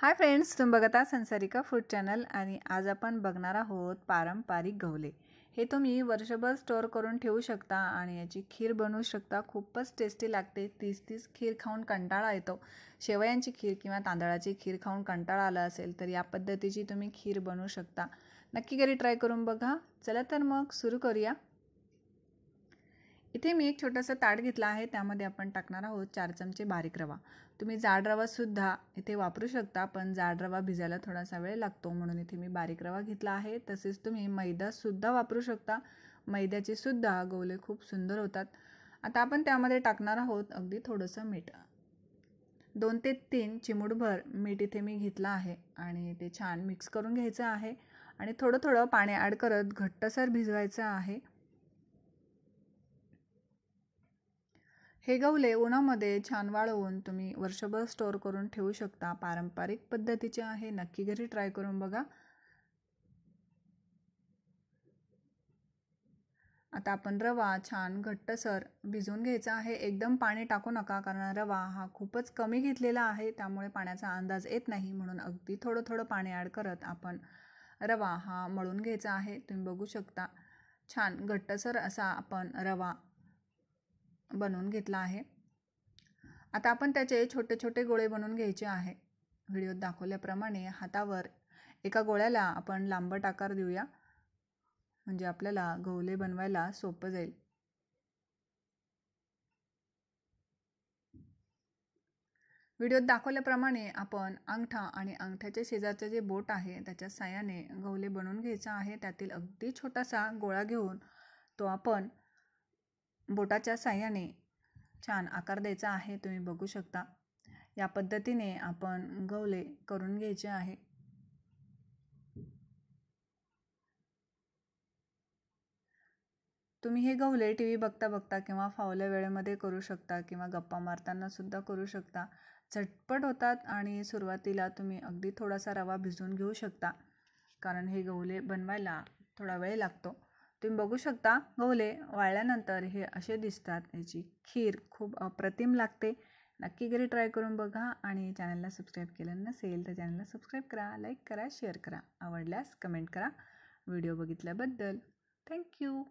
hi friends तुम्ही बघता संसारिका food channel आणि आज आपण बघणार आहोत पारंपरिक गवले हे तुम्ही वर्षभर स्टोअर करून ठेवू शकता आणि याची खीर बनवू शकता खूपच टेस्टी लागते तीस तीस खीर खाऊन कंटाळा येतो शेवयांची खीर किंवा तांदळाची खीर खाऊन कंटाळा आला असेल तर या पद्धतीची तुम्ही खीर बनवू शकता नक्की घरी ट्राय करून बघा चला तर मग सुरू करूया इथे मी एक छोटंसं ताट घेतलं आहे त्यामध्ये आपण टाकणार आहोत चार चमचे बारीक रवा तुम्ही जाड रवासुद्धा इथे वापरू शकता पण जाड रवा भिजायला थोडासा वेळ लागतो म्हणून इथे मी बारीक रवा घेतला आहे तसेच तुम्ही मैदासुद्धा वापरू शकता मैद्याचे सुद्धा गोले खूप सुंदर होतात आता आपण त्यामध्ये टाकणार आहोत अगदी थोडंसं मीठ दोन ते तीन चिमूटभर मीठ इथे मी घेतलं आहे आणि ते छान मिक्स करून घ्यायचं आहे आणि थोडं थोडं पाणी ॲड करत घट्टसर भिजवायचं आहे हे गवले उन्हामध्ये छान वाळवून तुम्ही वर्षभर स्टोअर करून ठेवू शकता पारंपरिक पद्धतीचे आहे नक्की घरी ट्राय करून बघा आता आपण रवा छान घट्टसर भिजवून घ्यायचा आहे एकदम पाणी टाकू नका कारण रवा हा खूपच कमी घेतलेला आहे त्यामुळे पाण्याचा अंदाज येत नाही म्हणून अगदी थोडं थोडं पाणी ॲड करत आपण रवा हा मळून घ्यायचा आहे तुम्ही बघू शकता छान घट्टसर असा आपण रवा बनवून घेतला आहे आता आपण त्याचे छोटे छोटे गोळे बनवून घ्यायचे आहे व्हिडिओत दाखवल्याप्रमाणे हातावर एका गोळ्याला आपण लांबट आकार देऊया म्हणजे आपल्याला गवले बनवायला सोपं जाईल व्हिडिओत दाखवल्याप्रमाणे आपण अंगठा आणि अंगठ्याच्या शेजारचे जे बोट आहे त्याच्या साह्याने गवले बनवून घ्यायचा आहे त्यातील अगदी छोटासा गोळा घेऊन तो आपण बोटाच्या साह्याने छान आकार द्यायचा आहे तुम्ही बघू शकता या पद्धतीने आपण गवले करून घ्यायचे आहे तुम्ही हे गवले टी व्ही बघता बघता किंवा फावल्या वेळेमध्ये करू शकता किंवा गप्पा मारताना सुद्धा करू शकता झटपट होतात आणि सुरुवातीला तुम्ही अगदी थोडासा रवा भिजवून घेऊ शकता कारण हे गवले बनवायला थोडा वेळ लागतो तुम्ही बघू शकता गवले वाळल्यानंतर हे असे दिसतात याची खीर खूप अप्रतिम लागते नक्की घरी ट्राय करून बघा आणि चॅनलला सबस्क्राईब केलं नसेल तर चॅनलला सबस्क्राईब करा लाईक करा शेअर करा आवडल्यास कमेंट करा व्हिडिओ बघितल्याबद्दल थँक्यू